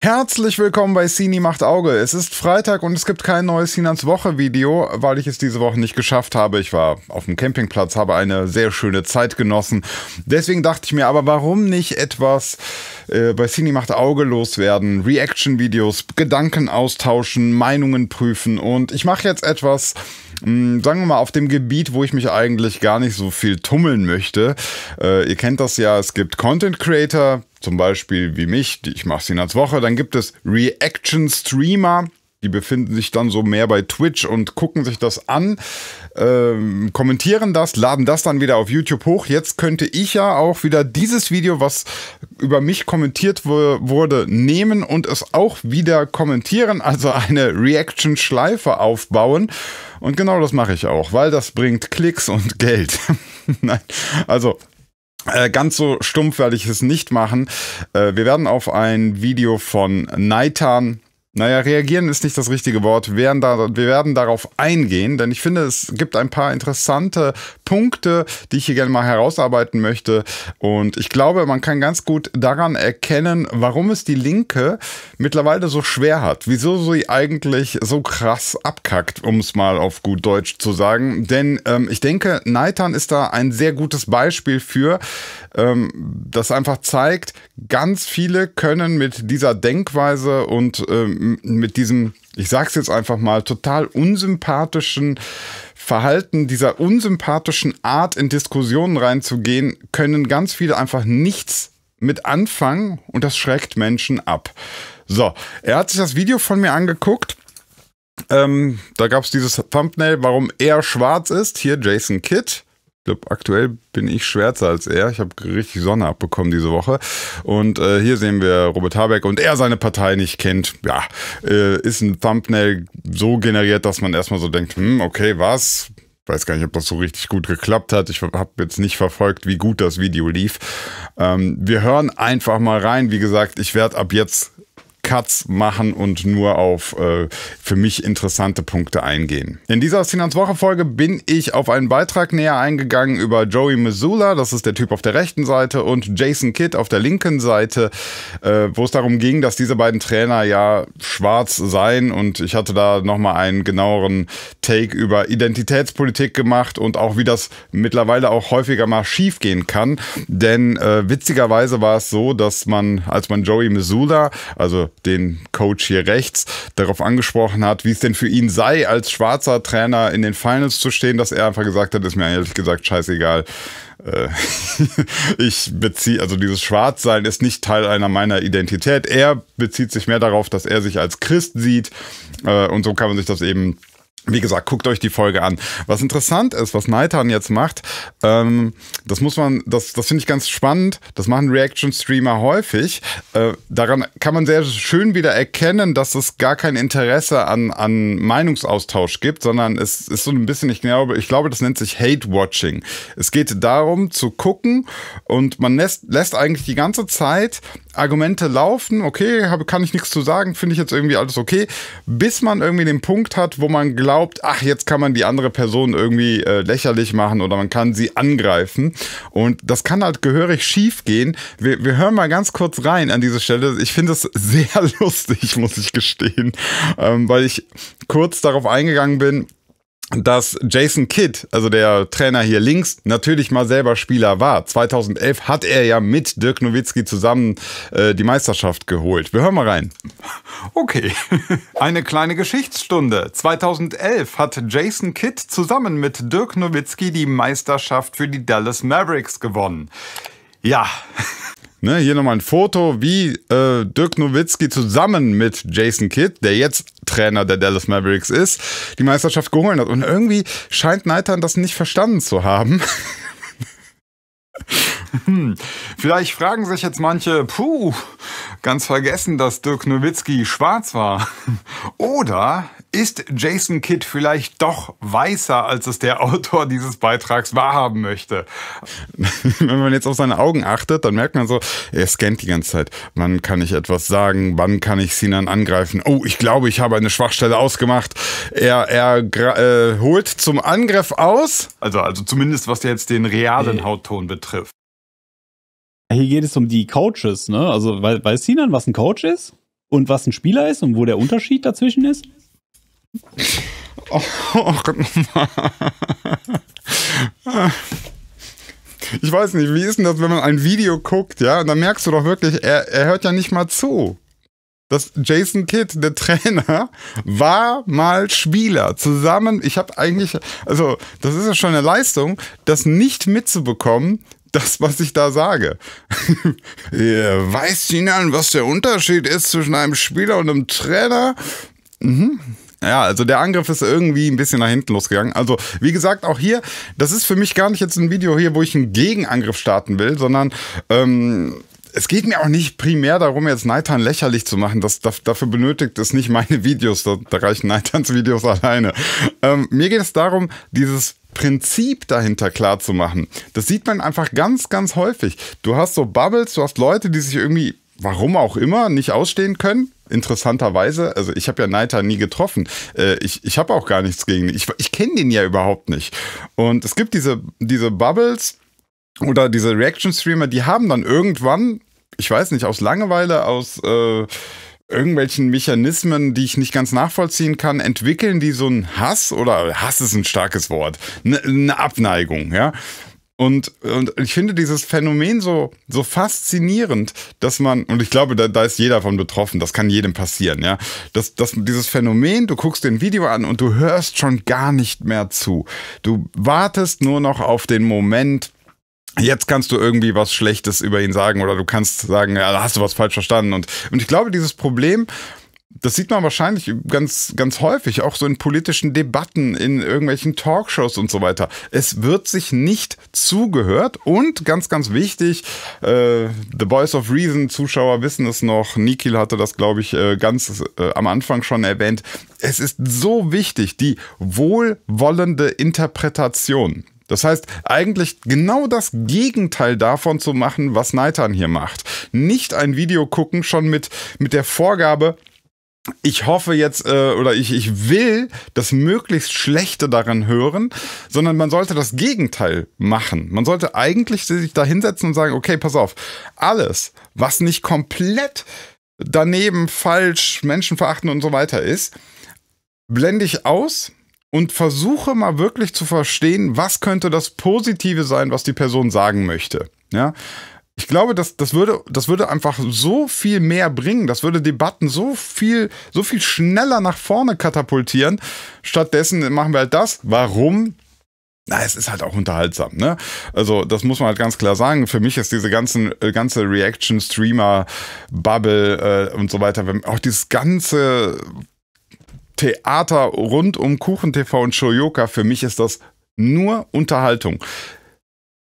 Herzlich willkommen bei Cine macht Auge. Es ist Freitag und es gibt kein neues Sinans Woche Video, weil ich es diese Woche nicht geschafft habe. Ich war auf dem Campingplatz, habe eine sehr schöne Zeit genossen. Deswegen dachte ich mir aber, warum nicht etwas äh, bei Cine macht Auge loswerden? Reaction Videos, Gedanken austauschen, Meinungen prüfen und ich mache jetzt etwas hm, sagen wir mal, auf dem Gebiet, wo ich mich eigentlich gar nicht so viel tummeln möchte. Äh, ihr kennt das ja, es gibt Content Creator, zum Beispiel wie mich, ich mache es als Woche. dann gibt es Reaction-Streamer, die befinden sich dann so mehr bei Twitch und gucken sich das an, ähm, kommentieren das, laden das dann wieder auf YouTube hoch. Jetzt könnte ich ja auch wieder dieses Video, was über mich kommentiert wurde, nehmen und es auch wieder kommentieren, also eine Reaction-Schleife aufbauen. Und genau das mache ich auch, weil das bringt Klicks und Geld. Nein, also äh, ganz so stumpf werde ich es nicht machen. Äh, wir werden auf ein Video von Naitan naja, reagieren ist nicht das richtige Wort. Wir werden, da, wir werden darauf eingehen, denn ich finde, es gibt ein paar interessante Punkte, die ich hier gerne mal herausarbeiten möchte. Und ich glaube, man kann ganz gut daran erkennen, warum es die Linke mittlerweile so schwer hat. Wieso sie eigentlich so krass abkackt, um es mal auf gut Deutsch zu sagen. Denn ähm, ich denke, Neitan ist da ein sehr gutes Beispiel für, ähm, das einfach zeigt, ganz viele können mit dieser Denkweise und ähm, mit diesem, ich sag's jetzt einfach mal, total unsympathischen Verhalten, dieser unsympathischen Art in Diskussionen reinzugehen, können ganz viele einfach nichts mit anfangen und das schreckt Menschen ab. So, er hat sich das Video von mir angeguckt. Ähm, da gab es dieses Thumbnail, warum er schwarz ist. Hier Jason Kidd glaube, aktuell bin ich schwärzer als er. Ich habe richtig Sonne abbekommen diese Woche. Und äh, hier sehen wir Robert Habeck und er seine Partei nicht kennt. Ja, äh, ist ein Thumbnail so generiert, dass man erstmal so denkt, hm, okay, was? weiß gar nicht, ob das so richtig gut geklappt hat. Ich habe jetzt nicht verfolgt, wie gut das Video lief. Ähm, wir hören einfach mal rein. Wie gesagt, ich werde ab jetzt Shortcuts machen und nur auf äh, für mich interessante Punkte eingehen. In dieser Finanzwoche-Folge bin ich auf einen Beitrag näher eingegangen über Joey Missoula, das ist der Typ auf der rechten Seite, und Jason Kidd auf der linken Seite, äh, wo es darum ging, dass diese beiden Trainer ja schwarz seien und ich hatte da nochmal einen genaueren Take über Identitätspolitik gemacht und auch wie das mittlerweile auch häufiger mal schief gehen kann, denn äh, witzigerweise war es so, dass man, als man Joey Missoula, also den Coach hier rechts, darauf angesprochen hat, wie es denn für ihn sei, als schwarzer Trainer in den Finals zu stehen, dass er einfach gesagt hat, ist mir ehrlich gesagt scheißegal. Äh, ich beziehe, also dieses Schwarzsein ist nicht Teil einer meiner Identität. Er bezieht sich mehr darauf, dass er sich als Christ sieht. Äh, und so kann man sich das eben wie gesagt, guckt euch die Folge an. Was interessant ist, was Naitan jetzt macht, ähm, das muss man, das, das finde ich ganz spannend. Das machen Reaction-Streamer häufig. Äh, daran kann man sehr schön wieder erkennen, dass es gar kein Interesse an, an Meinungsaustausch gibt, sondern es ist so ein bisschen, ich glaube, ich glaube, das nennt sich Hate-Watching. Es geht darum, zu gucken und man lässt, lässt eigentlich die ganze Zeit Argumente laufen, okay, hab, kann ich nichts zu sagen, finde ich jetzt irgendwie alles okay, bis man irgendwie den Punkt hat, wo man glaubt, ach, jetzt kann man die andere Person irgendwie äh, lächerlich machen oder man kann sie angreifen. Und das kann halt gehörig schief gehen. Wir, wir hören mal ganz kurz rein an diese Stelle. Ich finde es sehr lustig, muss ich gestehen, ähm, weil ich kurz darauf eingegangen bin, dass Jason Kidd, also der Trainer hier links, natürlich mal selber Spieler war. 2011 hat er ja mit Dirk Nowitzki zusammen äh, die Meisterschaft geholt. Wir hören mal rein. Okay, eine kleine Geschichtsstunde. 2011 hat Jason Kidd zusammen mit Dirk Nowitzki die Meisterschaft für die Dallas Mavericks gewonnen. Ja, Ne, hier nochmal ein Foto, wie äh, Dirk Nowitzki zusammen mit Jason Kidd, der jetzt Trainer der Dallas Mavericks ist, die Meisterschaft geholt hat. Und irgendwie scheint Neitern das nicht verstanden zu haben. Hm. Vielleicht fragen sich jetzt manche, puh, ganz vergessen, dass Dirk Nowitzki schwarz war. Oder ist Jason Kidd vielleicht doch weißer, als es der Autor dieses Beitrags wahrhaben möchte? Wenn man jetzt auf seine Augen achtet, dann merkt man so, er scannt die ganze Zeit. Wann kann ich etwas sagen? Wann kann ich Sinan angreifen? Oh, ich glaube, ich habe eine Schwachstelle ausgemacht. Er, er äh, holt zum Angriff aus. Also, also zumindest was jetzt den realen äh. Hautton betrifft. Hier geht es um die Coaches, ne? Also weiß Sinan, was ein Coach ist? Und was ein Spieler ist und wo der Unterschied dazwischen ist? Och, ich weiß nicht, wie ist denn das, wenn man ein Video guckt, ja? Und dann merkst du doch wirklich, er, er hört ja nicht mal zu. Das Jason Kidd, der Trainer, war mal Spieler. Zusammen, ich habe eigentlich, also das ist ja schon eine Leistung, das nicht mitzubekommen, das, was ich da sage. Weiß Sinan, was der Unterschied ist zwischen einem Spieler und einem Trainer? Mhm. Ja, also der Angriff ist irgendwie ein bisschen nach hinten losgegangen. Also, wie gesagt, auch hier, das ist für mich gar nicht jetzt ein Video hier, wo ich einen Gegenangriff starten will, sondern ähm, es geht mir auch nicht primär darum, jetzt Neitan lächerlich zu machen. Das, das, dafür benötigt es nicht meine Videos. Da, da reichen Neitans Videos alleine. Ähm, mir geht es darum, dieses Prinzip dahinter klar zu machen. Das sieht man einfach ganz, ganz häufig. Du hast so Bubbles, du hast Leute, die sich irgendwie warum auch immer, nicht ausstehen können. Interessanterweise, also ich habe ja Neiter nie getroffen. Äh, ich ich habe auch gar nichts gegen ihn. Ich, ich kenne den ja überhaupt nicht. Und es gibt diese, diese Bubbles oder diese Reaction-Streamer, die haben dann irgendwann, ich weiß nicht, aus Langeweile, aus äh, irgendwelchen Mechanismen, die ich nicht ganz nachvollziehen kann, entwickeln die so einen Hass oder Hass ist ein starkes Wort, ne, eine ne Abneigung, ja. Und, und ich finde dieses Phänomen so, so faszinierend, dass man, und ich glaube, da, da ist jeder von betroffen, das kann jedem passieren, ja. Das, das, dieses Phänomen, du guckst den Video an und du hörst schon gar nicht mehr zu. Du wartest nur noch auf den Moment, jetzt kannst du irgendwie was Schlechtes über ihn sagen oder du kannst sagen, ja, da hast du was falsch verstanden. Und, und ich glaube, dieses Problem das sieht man wahrscheinlich ganz, ganz häufig, auch so in politischen Debatten, in irgendwelchen Talkshows und so weiter. Es wird sich nicht zugehört und ganz, ganz wichtig, äh, The Voice of Reason, Zuschauer wissen es noch, Nikil hatte das, glaube ich, äh, ganz äh, am Anfang schon erwähnt. Es ist so wichtig, die wohlwollende Interpretation. Das heißt, eigentlich genau das Gegenteil davon zu machen, was Neitan hier macht. Nicht ein Video gucken, schon mit, mit der Vorgabe, ich hoffe jetzt äh, oder ich, ich will das möglichst Schlechte daran hören, sondern man sollte das Gegenteil machen. Man sollte eigentlich sich da hinsetzen und sagen, okay, pass auf, alles, was nicht komplett daneben, falsch, menschenverachtend und so weiter ist, blende ich aus und versuche mal wirklich zu verstehen, was könnte das Positive sein, was die Person sagen möchte. Ja, ich glaube, das, das, würde, das würde einfach so viel mehr bringen. Das würde Debatten so viel, so viel schneller nach vorne katapultieren. Stattdessen machen wir halt das. Warum? Na, es ist halt auch unterhaltsam, ne? Also, das muss man halt ganz klar sagen. Für mich ist diese ganzen, äh, ganze Reaction-Streamer-Bubble äh, und so weiter, auch dieses ganze Theater rund um Kuchen TV und Shoyoka, für mich ist das nur Unterhaltung.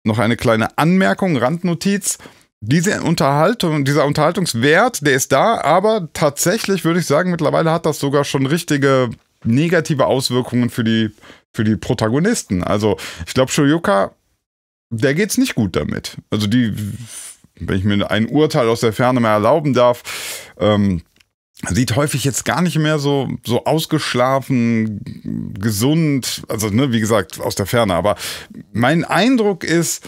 Noch eine kleine Anmerkung, Randnotiz. Diese Unterhaltung, dieser Unterhaltungswert, der ist da, aber tatsächlich würde ich sagen, mittlerweile hat das sogar schon richtige negative Auswirkungen für die, für die Protagonisten. Also, ich glaube, Shoyuka, der geht es nicht gut damit. Also, die, wenn ich mir ein Urteil aus der Ferne mal erlauben darf, ähm, sieht häufig jetzt gar nicht mehr so, so ausgeschlafen, gesund, also ne, wie gesagt, aus der Ferne. Aber mein Eindruck ist,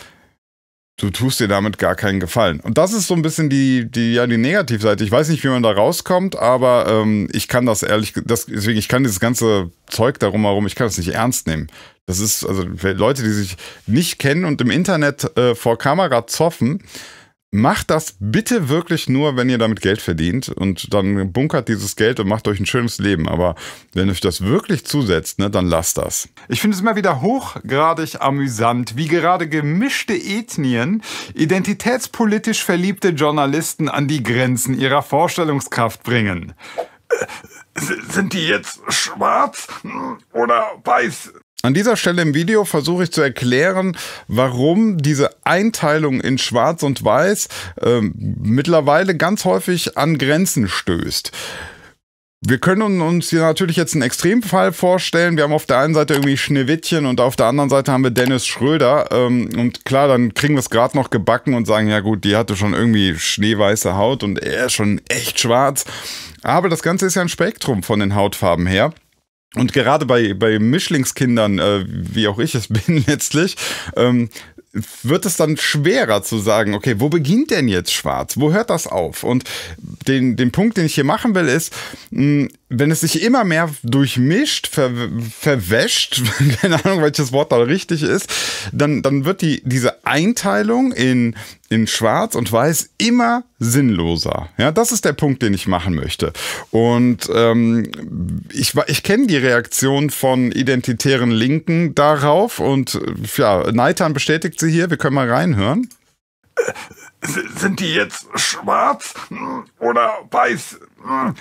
du tust dir damit gar keinen Gefallen. Und das ist so ein bisschen die, die, ja, die Negativseite. Ich weiß nicht, wie man da rauskommt, aber ähm, ich kann das ehrlich, das, deswegen, ich kann dieses ganze Zeug darum herum, ich kann das nicht ernst nehmen. Das ist, also Leute, die sich nicht kennen und im Internet äh, vor Kamera zoffen, Macht das bitte wirklich nur, wenn ihr damit Geld verdient und dann bunkert dieses Geld und macht euch ein schönes Leben. Aber wenn euch das wirklich zusetzt, ne, dann lasst das. Ich finde es immer wieder hochgradig amüsant, wie gerade gemischte Ethnien identitätspolitisch verliebte Journalisten an die Grenzen ihrer Vorstellungskraft bringen. Äh, sind die jetzt schwarz oder weiß? An dieser Stelle im Video versuche ich zu erklären, warum diese Einteilung in Schwarz und Weiß äh, mittlerweile ganz häufig an Grenzen stößt. Wir können uns hier natürlich jetzt einen Extremfall vorstellen. Wir haben auf der einen Seite irgendwie Schneewittchen und auf der anderen Seite haben wir Dennis Schröder. Ähm, und klar, dann kriegen wir es gerade noch gebacken und sagen, ja gut, die hatte schon irgendwie schneeweiße Haut und er ist schon echt schwarz. Aber das Ganze ist ja ein Spektrum von den Hautfarben her. Und gerade bei, bei Mischlingskindern, äh, wie auch ich es bin letztlich, ähm, wird es dann schwerer zu sagen, okay, wo beginnt denn jetzt schwarz? Wo hört das auf? Und den, den Punkt, den ich hier machen will, ist, mh, wenn es sich immer mehr durchmischt, ver, verwäscht, keine Ahnung, welches Wort da richtig ist, dann, dann wird die, diese Einteilung in, in Schwarz und Weiß immer sinnloser. Ja, das ist der Punkt, den ich machen möchte. Und ähm, ich, ich kenne die Reaktion von identitären Linken darauf und äh, ja, Neitan bestätigt sie hier, wir können mal reinhören. Äh, sind die jetzt schwarz hm, oder weiß? Hm,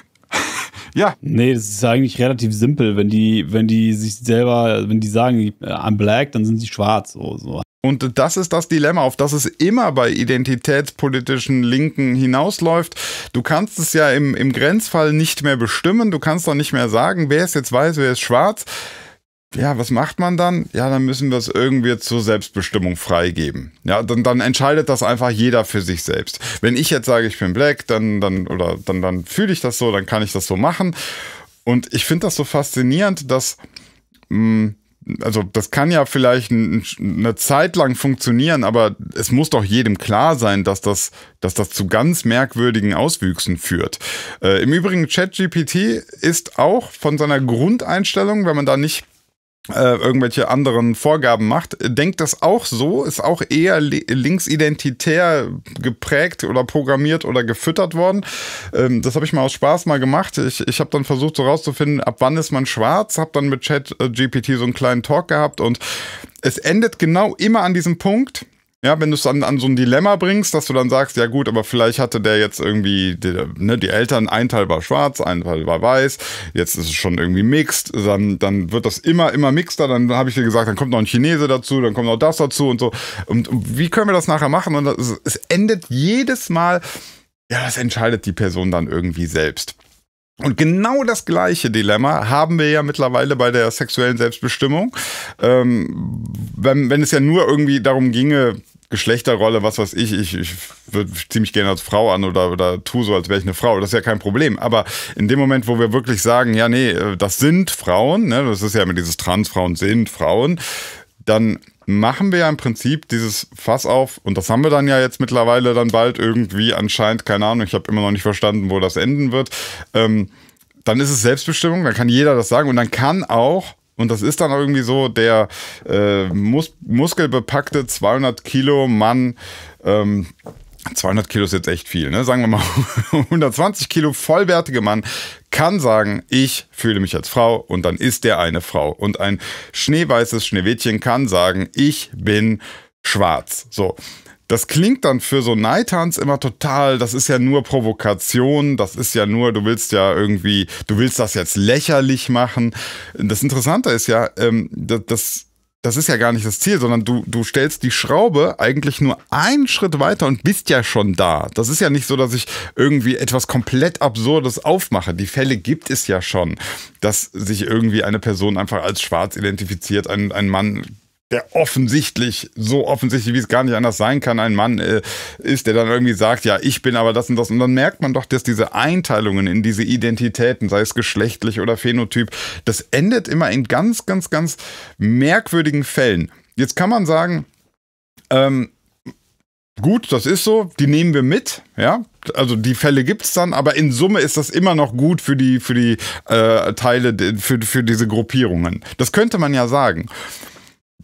ja. Nee, das ist eigentlich relativ simpel. Wenn die, wenn die sich selber, wenn die sagen, I'm black, dann sind sie schwarz. So, so. Und das ist das Dilemma, auf das es immer bei identitätspolitischen Linken hinausläuft. Du kannst es ja im, im Grenzfall nicht mehr bestimmen. Du kannst doch nicht mehr sagen, wer ist jetzt weiß, wer ist schwarz ja, was macht man dann? Ja, dann müssen wir es irgendwie zur Selbstbestimmung freigeben. Ja, dann, dann entscheidet das einfach jeder für sich selbst. Wenn ich jetzt sage, ich bin black, dann, dann, oder dann, dann fühle ich das so, dann kann ich das so machen. Und ich finde das so faszinierend, dass, mh, mm, also das kann ja vielleicht eine Zeit lang funktionieren, aber es muss doch jedem klar sein, dass das, dass das zu ganz merkwürdigen Auswüchsen führt. Äh, Im Übrigen, ChatGPT ist auch von seiner Grundeinstellung, wenn man da nicht äh, irgendwelche anderen Vorgaben macht, denkt das auch so, ist auch eher linksidentitär geprägt oder programmiert oder gefüttert worden. Ähm, das habe ich mal aus Spaß mal gemacht. Ich, ich habe dann versucht so rauszufinden, ab wann ist man schwarz, habe dann mit Chat äh, GPT so einen kleinen Talk gehabt und es endet genau immer an diesem Punkt, ja, wenn du es dann an so ein Dilemma bringst, dass du dann sagst, ja gut, aber vielleicht hatte der jetzt irgendwie, die, ne, die Eltern, ein Teil war schwarz, ein Teil war weiß, jetzt ist es schon irgendwie mixed, dann, dann wird das immer, immer mixter, dann habe ich dir gesagt, dann kommt noch ein Chinese dazu, dann kommt noch das dazu und so. Und, und wie können wir das nachher machen? Und das, es endet jedes Mal, ja, das entscheidet die Person dann irgendwie selbst. Und genau das gleiche Dilemma haben wir ja mittlerweile bei der sexuellen Selbstbestimmung. Ähm, wenn, wenn es ja nur irgendwie darum ginge, Geschlechterrolle, was weiß ich, ich, ich würde ziemlich gerne als Frau an oder, oder tu so, als wäre ich eine Frau. Das ist ja kein Problem. Aber in dem Moment, wo wir wirklich sagen, ja, nee, äh, das sind Frauen, ne, das ist ja immer dieses Transfrauen sind Frauen, dann machen wir ja im Prinzip dieses Fass auf, und das haben wir dann ja jetzt mittlerweile dann bald irgendwie anscheinend, keine Ahnung, ich habe immer noch nicht verstanden, wo das enden wird. Ähm, dann ist es Selbstbestimmung, dann kann jeder das sagen und dann kann auch, und das ist dann irgendwie so, der äh, mus muskelbepackte 200 Kilo Mann ähm, 200 Kilo ist jetzt echt viel, ne? Sagen wir mal 120 Kilo vollwertige Mann kann sagen, ich fühle mich als Frau und dann ist der eine Frau. Und ein schneeweißes Schneewittchen kann sagen, ich bin schwarz. So. Das klingt dann für so Neitans immer total, das ist ja nur Provokation, das ist ja nur, du willst ja irgendwie, du willst das jetzt lächerlich machen. Das Interessante ist ja, ähm, das, das das ist ja gar nicht das Ziel, sondern du, du stellst die Schraube eigentlich nur einen Schritt weiter und bist ja schon da. Das ist ja nicht so, dass ich irgendwie etwas komplett Absurdes aufmache. Die Fälle gibt es ja schon, dass sich irgendwie eine Person einfach als schwarz identifiziert, ein, ein Mann der offensichtlich, so offensichtlich, wie es gar nicht anders sein kann, ein Mann äh, ist, der dann irgendwie sagt, ja, ich bin aber das und das. Und dann merkt man doch, dass diese Einteilungen in diese Identitäten, sei es geschlechtlich oder Phänotyp, das endet immer in ganz, ganz, ganz merkwürdigen Fällen. Jetzt kann man sagen, ähm, gut, das ist so, die nehmen wir mit, ja. Also die Fälle gibt es dann, aber in Summe ist das immer noch gut für die, für die äh, Teile, für, für diese Gruppierungen. Das könnte man ja sagen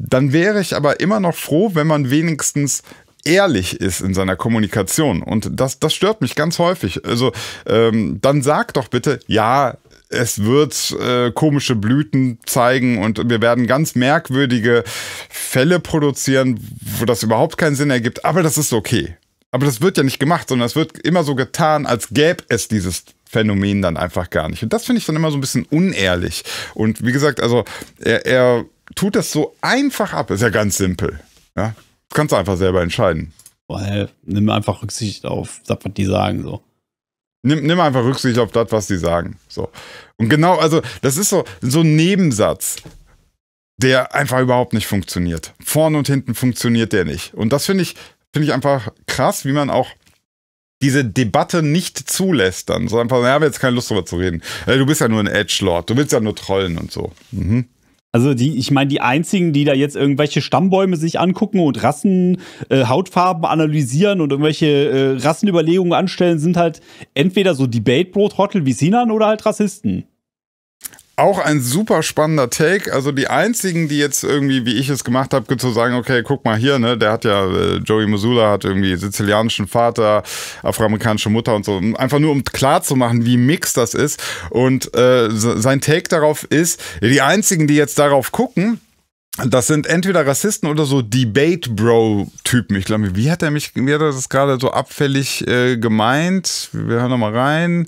dann wäre ich aber immer noch froh, wenn man wenigstens ehrlich ist in seiner Kommunikation. Und das, das stört mich ganz häufig. Also ähm, dann sag doch bitte, ja, es wird äh, komische Blüten zeigen und wir werden ganz merkwürdige Fälle produzieren, wo das überhaupt keinen Sinn ergibt, aber das ist okay. Aber das wird ja nicht gemacht, sondern es wird immer so getan, als gäbe es dieses Phänomen dann einfach gar nicht. Und das finde ich dann immer so ein bisschen unehrlich. Und wie gesagt, also er, er tut das so einfach ab. Ist ja ganz simpel. Ja? Das kannst du einfach selber entscheiden. Weil, nimm einfach Rücksicht auf das, was die sagen. So. Nimm, nimm einfach Rücksicht auf das, was die sagen. So. Und genau, also, das ist so, so ein Nebensatz, der einfach überhaupt nicht funktioniert. Vorne und hinten funktioniert der nicht. Und das finde ich, finde ich einfach krass, wie man auch diese Debatte nicht zulässt dann. So einfach, naja, wir haben jetzt keine Lust darüber zu reden. Äh, du bist ja nur ein Edge Lord, du willst ja nur trollen und so. Mhm. Also die, ich meine, die einzigen, die da jetzt irgendwelche Stammbäume sich angucken und Rassen, äh, Hautfarben analysieren und irgendwelche äh, Rassenüberlegungen anstellen, sind halt entweder so debate brot wie Sinan oder halt Rassisten auch ein super spannender Take. Also die einzigen, die jetzt irgendwie, wie ich es gemacht habe, zu sagen, okay, guck mal hier, ne, der hat ja, äh, Joey Missoula hat irgendwie sizilianischen Vater, afroamerikanische Mutter und so. Einfach nur, um klar zu machen, wie mix das ist. Und äh, sein Take darauf ist, die einzigen, die jetzt darauf gucken, das sind entweder Rassisten oder so Debate-Bro-Typen. Ich glaube, wie hat er mich, wie hat er das gerade so abfällig äh, gemeint? Wir hören nochmal rein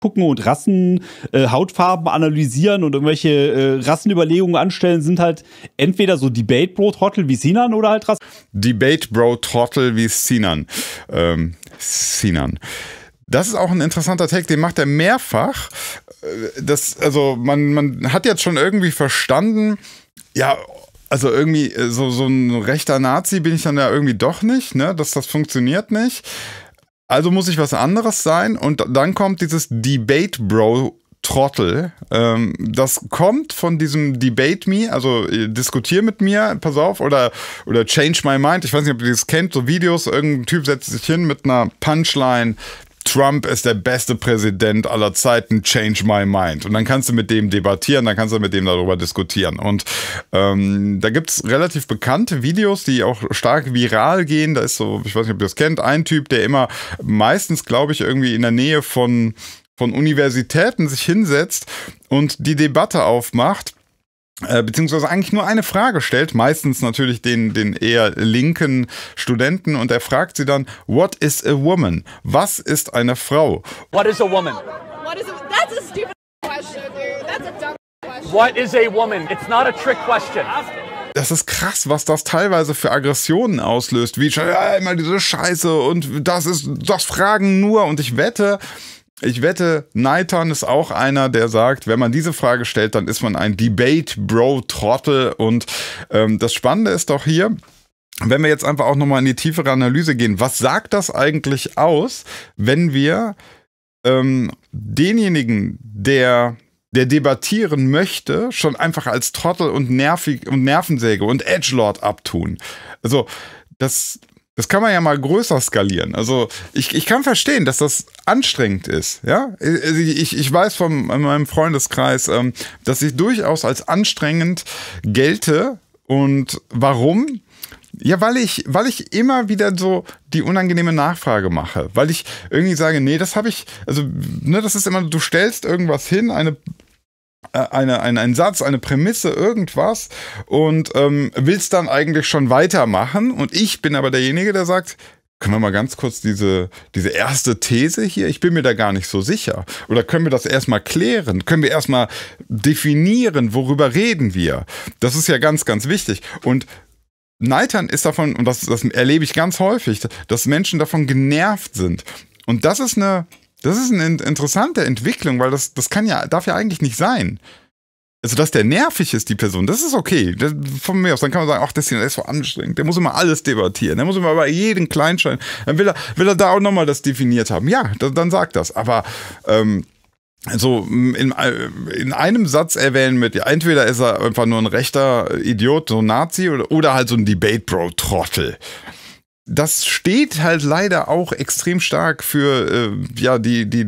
gucken und Rassen, äh, Hautfarben analysieren und irgendwelche äh, Rassenüberlegungen anstellen, sind halt entweder so Debate Bro Trottel wie Sinan oder halt Rassen. Debate Bro Trottel wie Sinan. Ähm, Sinan. Das ist auch ein interessanter Tag, den macht er mehrfach. Äh, das, also man, man hat jetzt schon irgendwie verstanden, ja, also irgendwie äh, so, so ein rechter Nazi bin ich dann ja irgendwie doch nicht, ne? Dass das funktioniert nicht. Also muss ich was anderes sein. Und dann kommt dieses Debate Bro Trottel. Ähm, das kommt von diesem Debate Me, also äh, diskutier mit mir, pass auf, oder, oder Change My Mind. Ich weiß nicht, ob ihr das kennt, so Videos, irgendein Typ setzt sich hin mit einer Punchline, Trump ist der beste Präsident aller Zeiten, change my mind. Und dann kannst du mit dem debattieren, dann kannst du mit dem darüber diskutieren. Und ähm, da gibt es relativ bekannte Videos, die auch stark viral gehen. Da ist so, ich weiß nicht, ob ihr das kennt, ein Typ, der immer meistens, glaube ich, irgendwie in der Nähe von, von Universitäten sich hinsetzt und die Debatte aufmacht äh, beziehungsweise eigentlich nur eine Frage stellt, meistens natürlich den, den eher linken Studenten und er fragt sie dann, what is a woman? Was ist eine Frau? What is a woman? What is a, that's a stupid question, dude. That's a dumb question. What is a woman? It's not a trick question. Das ist krass, was das teilweise für Aggressionen auslöst. Wie ja, immer diese Scheiße und das ist, das fragen nur und ich wette, ich wette, Neitan ist auch einer, der sagt, wenn man diese Frage stellt, dann ist man ein Debate-Bro-Trottel. Und ähm, das Spannende ist doch hier, wenn wir jetzt einfach auch nochmal in die tiefere Analyse gehen, was sagt das eigentlich aus, wenn wir ähm, denjenigen, der der debattieren möchte, schon einfach als Trottel und nervig und Nervensäge und Edgelord abtun. Also das das kann man ja mal größer skalieren. Also ich, ich kann verstehen, dass das anstrengend ist. Ja, also, ich, ich weiß von meinem Freundeskreis, ähm, dass ich durchaus als anstrengend gelte. Und warum? Ja, weil ich, weil ich immer wieder so die unangenehme Nachfrage mache, weil ich irgendwie sage, nee, das habe ich, also ne, das ist immer, du stellst irgendwas hin, eine äh, eine, ein, ein Satz, eine Prämisse, irgendwas und ähm, willst dann eigentlich schon weitermachen. Und ich bin aber derjenige, der sagt, können wir mal ganz kurz diese, diese erste These hier, ich bin mir da gar nicht so sicher. Oder können wir das erstmal klären? Können wir erstmal definieren, worüber reden wir? Das ist ja ganz, ganz wichtig. Und Neitern ist davon, und das, das erlebe ich ganz häufig, dass Menschen davon genervt sind. Und das ist eine das ist eine interessante Entwicklung, weil das, das kann ja, darf ja eigentlich nicht sein. Also, dass der nervig ist, die Person, das ist okay. Das, von mir aus, dann kann man sagen, ach, das ist so anstrengend. Der muss immer alles debattieren. Der muss immer über jeden Kleinschein. Dann will er, will er da auch nochmal das definiert haben. Ja, da, dann sagt das. Aber, ähm, so mm, in, äh, in einem Satz erwähnen mit, ja, entweder ist er einfach nur ein rechter Idiot, so ein Nazi oder, oder halt so ein Debate-Bro-Trottel das steht halt leider auch extrem stark für äh, ja die die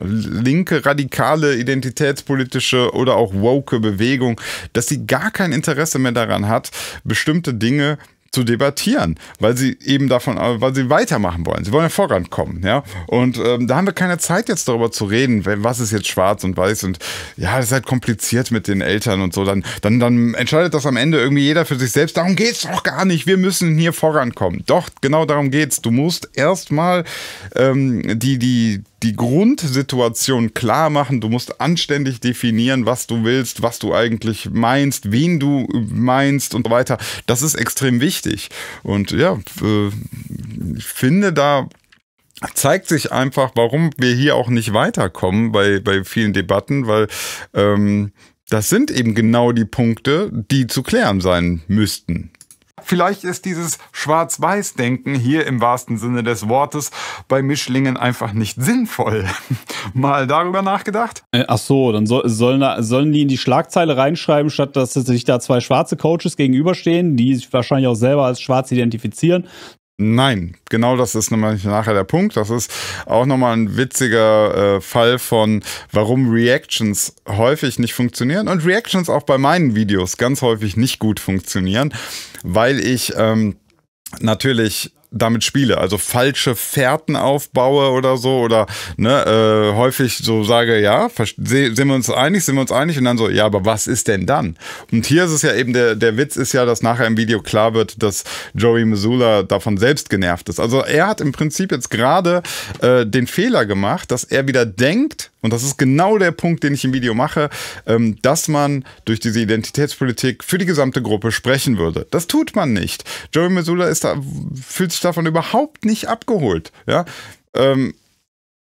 linke radikale identitätspolitische oder auch woke Bewegung, dass sie gar kein Interesse mehr daran hat, bestimmte Dinge zu debattieren, weil sie eben davon, äh, weil sie weitermachen wollen. Sie wollen ja vorankommen, ja. Und ähm, da haben wir keine Zeit jetzt darüber zu reden, was ist jetzt schwarz und weiß und ja, das ist halt kompliziert mit den Eltern und so. Dann, dann, dann entscheidet das am Ende irgendwie jeder für sich selbst. Darum geht's doch gar nicht. Wir müssen hier vorankommen. Doch, genau darum geht's. Du musst erstmal ähm, die, die, die Grundsituation klar machen. Du musst anständig definieren, was du willst, was du eigentlich meinst, wen du meinst und so weiter. Das ist extrem wichtig. Und ja, äh, ich finde, da zeigt sich einfach, warum wir hier auch nicht weiterkommen bei, bei vielen Debatten, weil ähm, das sind eben genau die Punkte, die zu klären sein müssten. Vielleicht ist dieses Schwarz-Weiß-Denken hier im wahrsten Sinne des Wortes bei Mischlingen einfach nicht sinnvoll. Mal darüber nachgedacht? Äh, ach so, dann so, sollen, sollen die in die Schlagzeile reinschreiben, statt dass sich da zwei schwarze Coaches gegenüberstehen, die sich wahrscheinlich auch selber als schwarz identifizieren, Nein, genau das ist nämlich nachher der Punkt. Das ist auch nochmal ein witziger äh, Fall von, warum Reactions häufig nicht funktionieren und Reactions auch bei meinen Videos ganz häufig nicht gut funktionieren, weil ich ähm, natürlich damit spiele. Also falsche Fährten aufbaue oder so oder ne, äh, häufig so sage, ja, sind wir uns einig, sind wir uns einig und dann so, ja, aber was ist denn dann? Und hier ist es ja eben, der, der Witz ist ja, dass nachher im Video klar wird, dass Joey Missoula davon selbst genervt ist. Also er hat im Prinzip jetzt gerade äh, den Fehler gemacht, dass er wieder denkt, und das ist genau der Punkt, den ich im Video mache, ähm, dass man durch diese Identitätspolitik für die gesamte Gruppe sprechen würde. Das tut man nicht. Joey Missoula ist da, fühlt sich mich davon überhaupt nicht abgeholt. Ja. Ähm,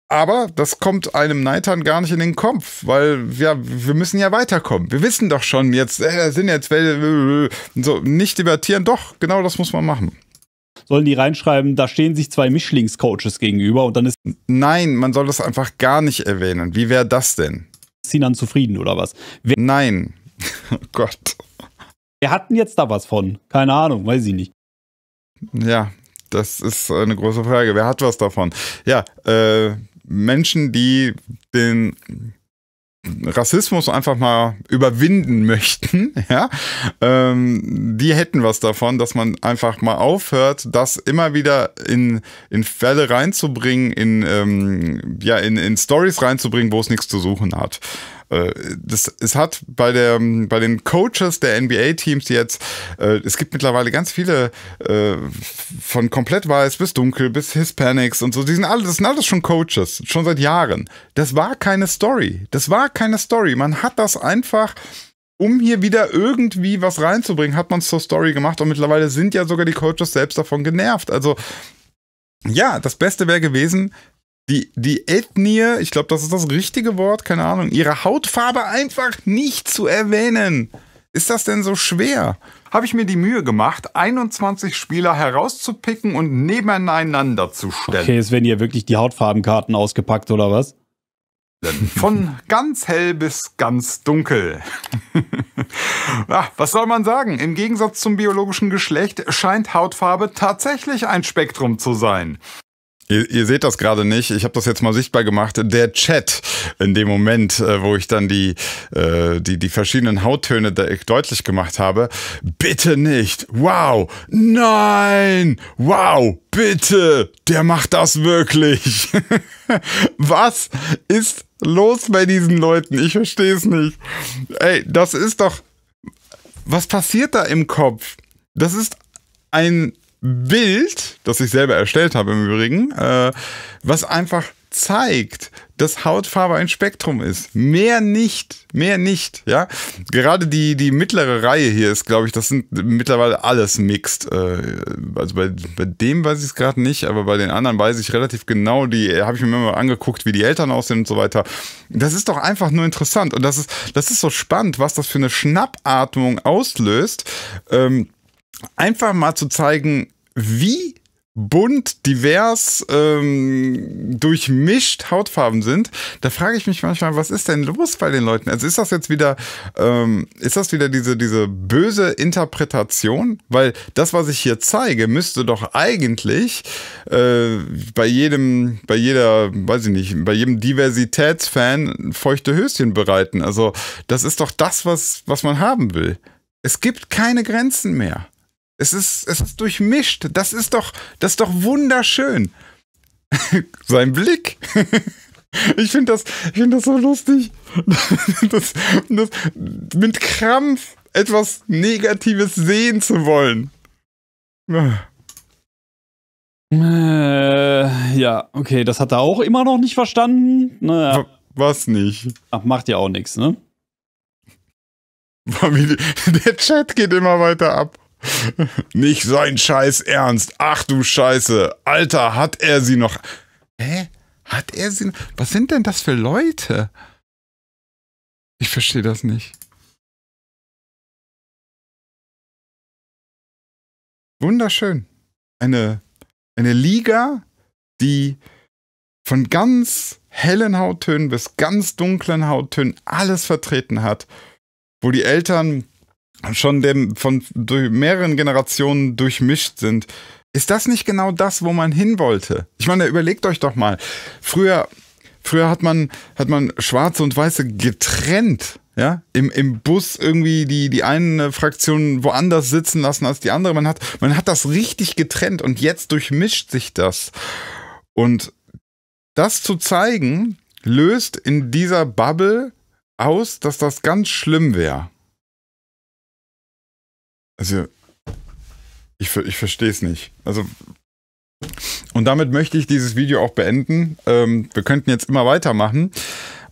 aber das kommt einem Neitern gar nicht in den Kopf, weil ja, wir müssen ja weiterkommen. Wir wissen doch schon jetzt, äh, sind jetzt äh, äh, so nicht debattieren. Doch, genau das muss man machen. Sollen die reinschreiben, da stehen sich zwei Mischlingscoaches gegenüber und dann ist. Nein, man soll das einfach gar nicht erwähnen. Wie wäre das denn? Sinan zufrieden oder was? Wer Nein. oh Gott. Wir hatten jetzt da was von. Keine Ahnung, weiß ich nicht. Ja, das ist eine große Frage. Wer hat was davon? Ja, äh, Menschen, die den Rassismus einfach mal überwinden möchten, ja, ähm, die hätten was davon, dass man einfach mal aufhört, das immer wieder in, in Fälle reinzubringen, in, ähm, ja, in, in Stories reinzubringen, wo es nichts zu suchen hat. Äh, das, es hat bei, der, ähm, bei den Coaches der NBA-Teams jetzt, äh, es gibt mittlerweile ganz viele äh, von komplett weiß bis dunkel bis Hispanics und so, die sind alle, das sind alles schon Coaches, schon seit Jahren. Das war keine Story. Das war keine Story. Man hat das einfach um hier wieder irgendwie was reinzubringen, hat man es zur Story gemacht und mittlerweile sind ja sogar die Coaches selbst davon genervt. Also ja, das Beste wäre gewesen, die, die Ethnie, ich glaube, das ist das richtige Wort, keine Ahnung, ihre Hautfarbe einfach nicht zu erwähnen. Ist das denn so schwer? Habe ich mir die Mühe gemacht, 21 Spieler herauszupicken und nebeneinander zu stellen. Okay, es werden hier wirklich die Hautfarbenkarten ausgepackt, oder was? Von ganz hell bis ganz dunkel. Ach, ah, was soll man sagen? Im Gegensatz zum biologischen Geschlecht scheint Hautfarbe tatsächlich ein Spektrum zu sein. Ihr, ihr, seht das gerade nicht. Ich habe das jetzt mal sichtbar gemacht. Der Chat in dem Moment, äh, wo ich dann die, äh, die, die verschiedenen Hauttöne deutlich gemacht habe. Bitte nicht. Wow. Nein. Wow. Bitte. Der macht das wirklich. Was ist los bei diesen Leuten? Ich verstehe es nicht. Ey, das ist doch... Was passiert da im Kopf? Das ist ein Bild, das ich selber erstellt habe im Übrigen, äh, was einfach zeigt, dass Hautfarbe ein Spektrum ist. Mehr nicht, mehr nicht, ja. Gerade die, die mittlere Reihe hier ist, glaube ich, das sind mittlerweile alles mixed. Äh, also bei, bei dem weiß ich es gerade nicht, aber bei den anderen weiß ich relativ genau, die äh, habe ich mir immer angeguckt, wie die Eltern aussehen und so weiter. Das ist doch einfach nur interessant und das ist, das ist so spannend, was das für eine Schnappatmung auslöst. Ähm, einfach mal zu zeigen, wie bunt, divers, ähm, durchmischt Hautfarben sind, da frage ich mich manchmal, was ist denn los bei den Leuten? Also ist das jetzt wieder, ähm, ist das wieder diese, diese böse Interpretation? Weil das, was ich hier zeige, müsste doch eigentlich äh, bei jedem, bei jeder, weiß ich nicht, bei jedem Diversitätsfan feuchte Höschen bereiten. Also das ist doch das, was, was man haben will. Es gibt keine Grenzen mehr. Es ist, es ist durchmischt. Das ist doch, das ist doch wunderschön. Sein Blick. Ich finde das, find das so lustig. Das, das, mit Krampf etwas Negatives sehen zu wollen. Äh, ja, okay, das hat er auch immer noch nicht verstanden. Naja. Ne? Was nicht? Ach, macht ja auch nichts, ne? Der Chat geht immer weiter ab. Nicht sein Scheiß Ernst. Ach du Scheiße. Alter, hat er sie noch. Hä? Hat er sie. noch? Was sind denn das für Leute? Ich verstehe das nicht. Wunderschön. Eine, eine Liga, die von ganz hellen Hauttönen bis ganz dunklen Hauttönen alles vertreten hat, wo die Eltern schon dem, von durch mehreren Generationen durchmischt sind. Ist das nicht genau das, wo man hin wollte? Ich meine, überlegt euch doch mal. Früher, früher hat man, hat man Schwarze und Weiße getrennt. Ja, im, im Bus irgendwie die, die eine Fraktion woanders sitzen lassen als die andere. Man hat, man hat das richtig getrennt und jetzt durchmischt sich das. Und das zu zeigen, löst in dieser Bubble aus, dass das ganz schlimm wäre. Also, ich, ich verstehe es nicht. Also, und damit möchte ich dieses Video auch beenden. Ähm, wir könnten jetzt immer weitermachen.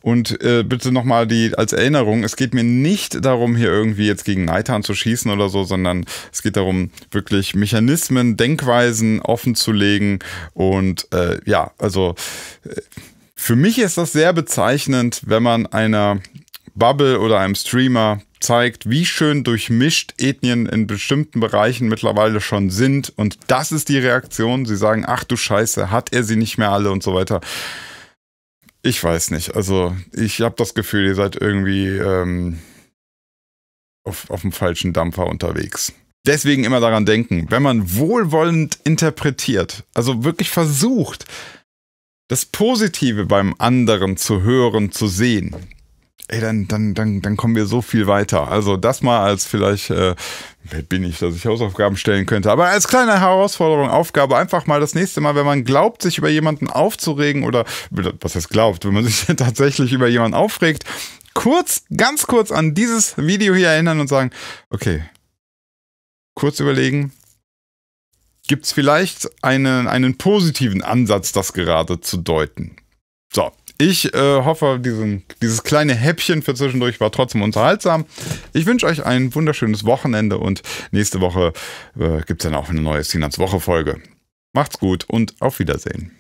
Und äh, bitte nochmal die als Erinnerung, es geht mir nicht darum, hier irgendwie jetzt gegen Neitern zu schießen oder so, sondern es geht darum, wirklich Mechanismen, Denkweisen offen zu legen. Und äh, ja, also äh, für mich ist das sehr bezeichnend, wenn man einer Bubble oder einem Streamer zeigt, wie schön durchmischt Ethnien in bestimmten Bereichen mittlerweile schon sind. Und das ist die Reaktion. Sie sagen, ach du Scheiße, hat er sie nicht mehr alle und so weiter. Ich weiß nicht. Also ich habe das Gefühl, ihr seid irgendwie ähm, auf, auf dem falschen Dampfer unterwegs. Deswegen immer daran denken, wenn man wohlwollend interpretiert, also wirklich versucht, das Positive beim anderen zu hören, zu sehen, ey, dann, dann, dann, dann kommen wir so viel weiter. Also das mal als vielleicht, äh, wer bin ich, dass ich Hausaufgaben stellen könnte, aber als kleine Herausforderung, Aufgabe, einfach mal das nächste Mal, wenn man glaubt, sich über jemanden aufzuregen oder, was heißt glaubt, wenn man sich tatsächlich über jemanden aufregt, kurz, ganz kurz an dieses Video hier erinnern und sagen, okay, kurz überlegen, gibt es vielleicht einen, einen positiven Ansatz, das gerade zu deuten? So, ich äh, hoffe, diesen, dieses kleine Häppchen für zwischendurch war trotzdem unterhaltsam. Ich wünsche euch ein wunderschönes Wochenende und nächste Woche äh, gibt es dann auch eine neue Sinats-Woche-Folge. Macht's gut und auf Wiedersehen.